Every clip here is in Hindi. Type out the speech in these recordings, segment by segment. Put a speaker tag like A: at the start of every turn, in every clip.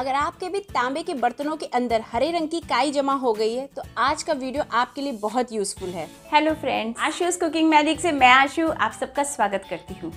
A: अगर आपके भी तांबे के बर्तनों के अंदर हरे रंग की काई जमा हो गई है तो आज का वीडियो आपके लिए बहुत यूजफुल है hello friends Ashu's cooking magic से मैं आशु आप सबका स्वागत करती हूँ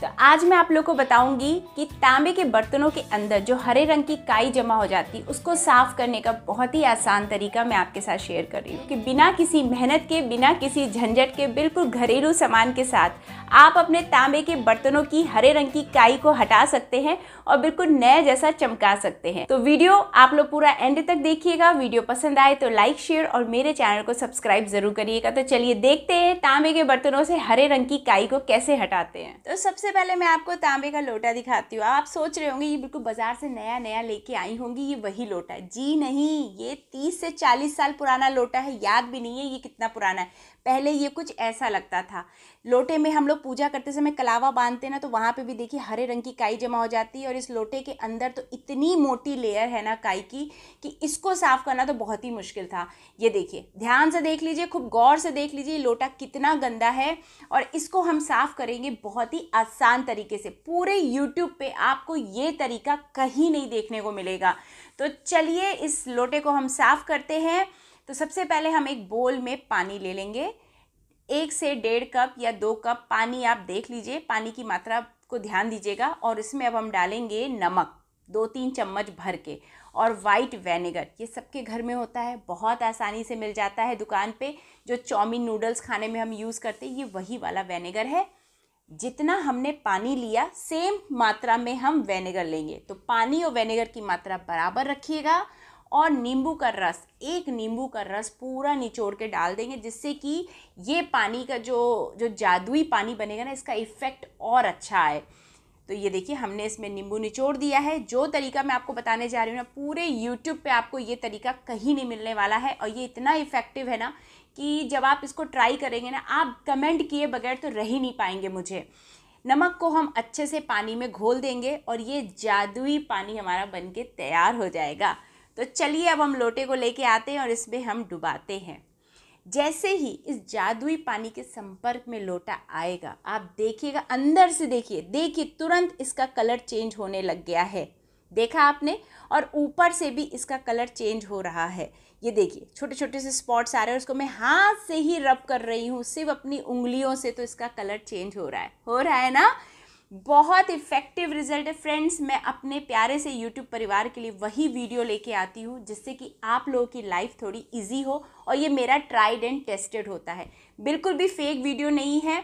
A: तो आज मैं आप लोग को बताऊंगी कि तांबे के बर्तनों के अंदर जो हरे रंग की काई जमा हो जाती है उसको साफ़ करने का बहुत ही आसान तरीका मैं आपके साथ शेयर कर रही हूँ कि बिना किसी मेहनत के बिना किसी झंझट के बिल्कुल घरेलू सामान के साथ आप अपने तांबे के बर्तनों की हरे रंग की काई को हटा सकते हैं और बिल्कुल नया जैसा चमका सकते हैं तो वीडियो आप लोग पूरा एंड तक देखिएगा वीडियो पसंद आए तो लाइक शेयर और मेरे चैनल को सब्सक्राइब जरूर करिएगा तो चलिए देखते हैं तांबे के बर्तनों से हरे रंग की काई को कैसे हटाते हैं तो सबसे सबसे पहले मैं आपको तांबे का लोटा दिखाती हूँ आप सोच रहे होंगे ये बिल्कुल बाज़ार से नया नया लेके आई होंगी ये वही लोटा है जी नहीं ये तीस से चालीस साल पुराना लोटा है याद भी नहीं है ये कितना पुराना है पहले ये कुछ ऐसा लगता था लोटे में हम लोग पूजा करते समय कलावा बांधते हैं ना तो वहाँ पे भी देखिए हरे रंग की काई जमा हो जाती है और इस लोटे के अंदर तो इतनी मोटी लेयर है ना काई की कि इसको साफ़ करना तो बहुत ही मुश्किल था ये देखिए ध्यान से देख लीजिए खूब गौर से देख लीजिए लोटा कितना गंदा है और इसको हम साफ़ करेंगे बहुत ही आसान तरीके से पूरे यूट्यूब पर आपको ये तरीका कहीं नहीं देखने को मिलेगा तो चलिए इस लोटे को हम साफ़ करते हैं तो सबसे पहले हम एक बोल में पानी ले लेंगे एक से डेढ़ कप या दो कप पानी आप देख लीजिए पानी की मात्रा को ध्यान दीजिएगा और इसमें अब हम डालेंगे नमक दो तीन चम्मच भर के और वाइट वेनेगर ये सबके घर में होता है बहुत आसानी से मिल जाता है दुकान पे जो चाउमीन नूडल्स खाने में हम यूज़ करते हैं ये वही वाला वेनेगर है जितना हमने पानी लिया सेम मात्रा में हम वेनेगर लेंगे तो पानी और वेनेगर की मात्रा बराबर रखिएगा और नींबू का रस एक नींबू का रस पूरा निचोड़ के डाल देंगे जिससे कि ये पानी का जो जो जादुई पानी बनेगा ना इसका इफ़ेक्ट और अच्छा आए तो ये देखिए हमने इसमें नींबू निचोड़ दिया है जो तरीका मैं आपको बताने जा रही हूँ ना पूरे यूट्यूब पे आपको ये तरीका कहीं नहीं मिलने वाला है और ये इतना इफ़ेक्टिव है ना कि जब आप इसको ट्राई करेंगे ना आप कमेंट किए बगैर तो रह ही नहीं पाएंगे मुझे नमक को हम अच्छे से पानी में घोल देंगे और ये जादुई पानी हमारा बन के तैयार हो जाएगा तो चलिए अब हम लोटे को लेके आते हैं और इसमें हम डुबाते हैं जैसे ही इस जादुई पानी के संपर्क में लोटा आएगा आप देखिएगा अंदर से देखिए देखिए तुरंत इसका कलर चेंज होने लग गया है देखा आपने और ऊपर से भी इसका कलर चेंज हो रहा है ये देखिए छोटे छोटे से स्पॉट्स आ रहे हैं उसको मैं हाथ से ही रब कर रही हूँ सिर्फ अपनी उंगलियों से तो इसका कलर चेंज हो रहा है हो रहा है ना बहुत इफ़ेक्टिव रिजल्ट है फ्रेंड्स मैं अपने प्यारे से यूट्यूब परिवार के लिए वही वीडियो लेके आती हूँ जिससे कि आप लोगों की लाइफ थोड़ी इजी हो और ये मेरा ट्राइड एंड टेस्टेड होता है बिल्कुल भी फेक वीडियो नहीं है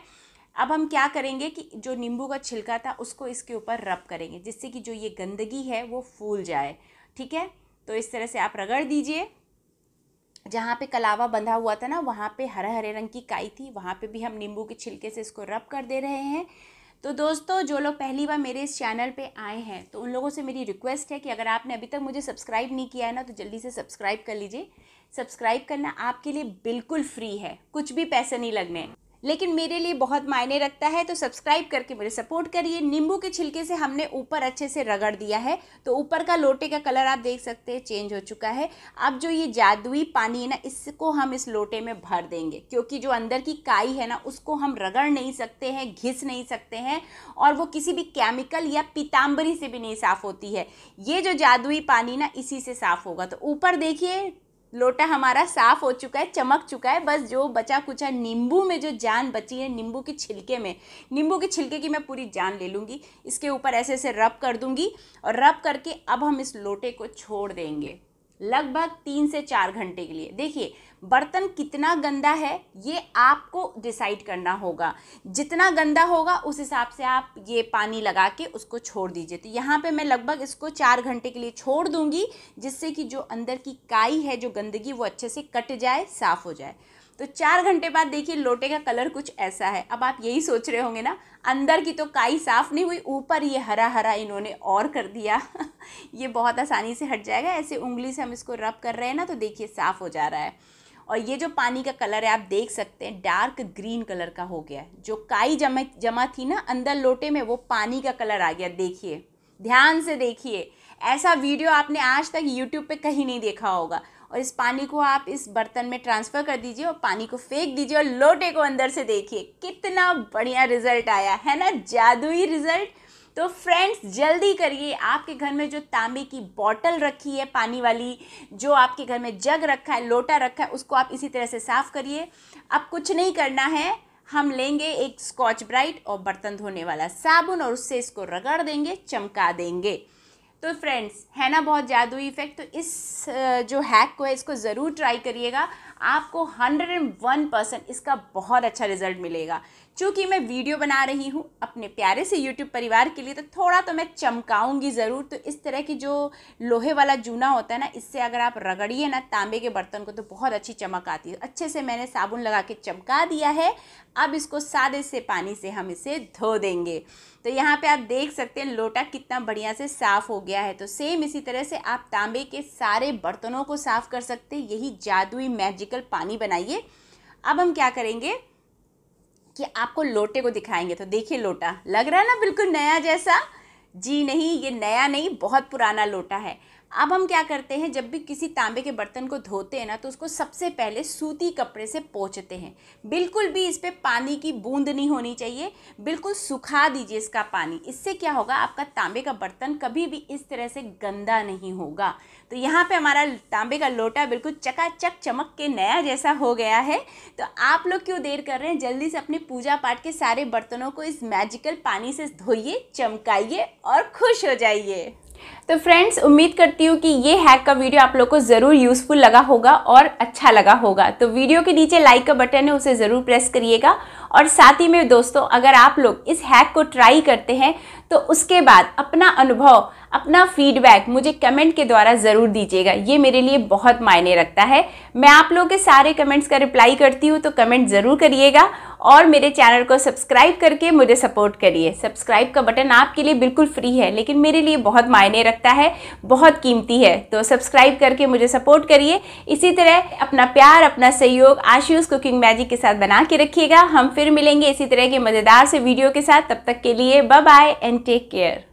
A: अब हम क्या करेंगे कि जो नींबू का छिलका था उसको इसके ऊपर रब करेंगे जिससे कि जो ये गंदगी है वो फूल जाए ठीक है तो इस तरह से आप रगड़ दीजिए जहाँ पे कलावा बंधा हुआ था ना वहाँ पे हरे हरे रंग की काई थी वहाँ पे भी हम नींबू के छिलके से इसको रब कर दे रहे हैं तो दोस्तों जो लोग पहली बार मेरे इस चैनल पे आए हैं तो उन लोगों से मेरी रिक्वेस्ट है कि अगर आपने अभी तक मुझे सब्सक्राइब नहीं किया है ना तो जल्दी से सब्सक्राइब कर लीजिए सब्सक्राइब करना आपके लिए बिल्कुल फ्री है कुछ भी पैसे नहीं लगने लेकिन मेरे लिए बहुत मायने रखता है तो सब्सक्राइब करके मेरे सपोर्ट करिए नींबू के छिलके से हमने ऊपर अच्छे से रगड़ दिया है तो ऊपर का लोटे का कलर आप देख सकते हैं चेंज हो चुका है अब जो ये जादुई पानी है ना इसको हम इस लोटे में भर देंगे क्योंकि जो अंदर की काई है ना उसको हम रगड़ नहीं सकते हैं घिस नहीं सकते हैं और वो किसी भी केमिकल या पीताम्बरी से भी नहीं साफ़ होती है ये जो जादुई पानी ना इसी से साफ़ होगा तो ऊपर देखिए लोटा हमारा साफ़ हो चुका है चमक चुका है बस जो बचा कुचा नींबू में जो जान बची है नींबू के छिलके में नींबू के छिलके की मैं पूरी जान ले लूँगी इसके ऊपर ऐसे ऐसे रब कर दूँगी और रब करके अब हम इस लोटे को छोड़ देंगे लगभग तीन से चार घंटे के लिए देखिए बर्तन कितना गंदा है ये आपको डिसाइड करना होगा जितना गंदा होगा उस हिसाब से आप ये पानी लगा के उसको छोड़ दीजिए तो यहाँ पे मैं लगभग इसको चार घंटे के लिए छोड़ दूंगी जिससे कि जो अंदर की काई है जो गंदगी वो अच्छे से कट जाए साफ़ हो जाए तो चार घंटे बाद देखिए लोटे का कलर कुछ ऐसा है अब आप यही सोच रहे होंगे ना अंदर की तो काई साफ़ नहीं हुई ऊपर ये हरा हरा इन्होंने और कर दिया ये बहुत आसानी से हट जाएगा ऐसे उंगली से हम इसको रब कर रहे हैं ना तो देखिए साफ़ हो जा रहा है और ये जो पानी का कलर है आप देख सकते हैं डार्क ग्रीन कलर का हो गया जो काई जमा जमा थी ना अंदर लोटे में वो पानी का कलर आ गया देखिए ध्यान से देखिए ऐसा वीडियो आपने आज तक यूट्यूब पे कहीं नहीं देखा होगा और इस पानी को आप इस बर्तन में ट्रांसफ़र कर दीजिए और पानी को फेंक दीजिए और लोटे को अंदर से देखिए कितना बढ़िया रिजल्ट आया है ना जादुई रिजल्ट तो फ्रेंड्स जल्दी करिए आपके घर में जो तांबे की बॉटल रखी है पानी वाली जो आपके घर में जग रखा है लोटा रखा है उसको आप इसी तरह से साफ़ करिए अब कुछ नहीं करना है हम लेंगे एक स्कॉच ब्राइट और बर्तन धोने वाला साबुन और उससे इसको रगड़ देंगे चमका देंगे तो फ्रेंड्स है ना बहुत जादुई इफ़ेक्ट तो इस जो हैक को है इसको ज़रूर ट्राई करिएगा आपको हंड्रेड एंड वन परसेंट इसका बहुत अच्छा रिजल्ट मिलेगा चूँकि मैं वीडियो बना रही हूँ अपने प्यारे से यूट्यूब परिवार के लिए तो थोड़ा तो मैं चमकाऊंगी ज़रूर तो इस तरह की जो लोहे वाला जूना होता है ना इससे अगर आप रगड़िए ना तांबे के बर्तन को तो बहुत अच्छी चमक आती है अच्छे से मैंने साबुन लगा के चमका दिया है अब इसको सादे से पानी से हम इसे धो देंगे तो यहाँ पर आप देख सकते हैं लोटा कितना बढ़िया से साफ़ हो गया है तो सेम इसी तरह से आप तांबे के सारे बर्तनों को साफ़ कर सकते हैं यही जादुई मैजिकल पानी बनाइए अब हम क्या करेंगे कि आपको लोटे को दिखाएंगे तो देखिए लोटा लग रहा है ना बिल्कुल नया जैसा जी नहीं ये नया नहीं बहुत पुराना लोटा है अब हम क्या करते हैं जब भी किसी तांबे के बर्तन को धोते हैं ना तो उसको सबसे पहले सूती कपड़े से पोंछते हैं बिल्कुल भी इस पर पानी की बूंद नहीं होनी चाहिए बिल्कुल सुखा दीजिए इसका पानी इससे क्या होगा आपका तांबे का बर्तन कभी भी इस तरह से गंदा नहीं होगा तो यहाँ पे हमारा तांबे का लोटा बिल्कुल चकाचक चमक के नया जैसा हो गया है तो आप लोग क्यों देर कर रहे हैं जल्दी से अपने पूजा पाठ के सारे बर्तनों को इस मैजिकल पानी से धोइए चमकाइए और खुश हो जाइए तो फ्रेंड्स उम्मीद करती हूँ कि ये हैक का वीडियो आप लोग को ज़रूर यूज़फुल लगा होगा और अच्छा लगा होगा तो वीडियो के नीचे लाइक का बटन है उसे ज़रूर प्रेस करिएगा और साथ ही में दोस्तों अगर आप लोग इस हैक को ट्राई करते हैं तो उसके बाद अपना अनुभव अपना फीडबैक मुझे कमेंट के द्वारा ज़रूर दीजिएगा ये मेरे लिए बहुत मायने रखता है मैं आप लोगों के सारे कमेंट्स का रिप्लाई करती हूँ तो कमेंट ज़रूर करिएगा और मेरे चैनल को सब्सक्राइब करके मुझे सपोर्ट करिए सब्सक्राइब का बटन आपके लिए बिल्कुल फ्री है लेकिन मेरे लिए बहुत मायने रखता है बहुत कीमती है तो सब्सक्राइब करके मुझे सपोर्ट करिए इसी तरह अपना प्यार अपना सहयोग आशीष कुकिंग मैजिक के साथ बना के रखिएगा हम फिर मिलेंगे इसी तरह के मज़ेदार से वीडियो के साथ तब तक के लिए bye bye and take care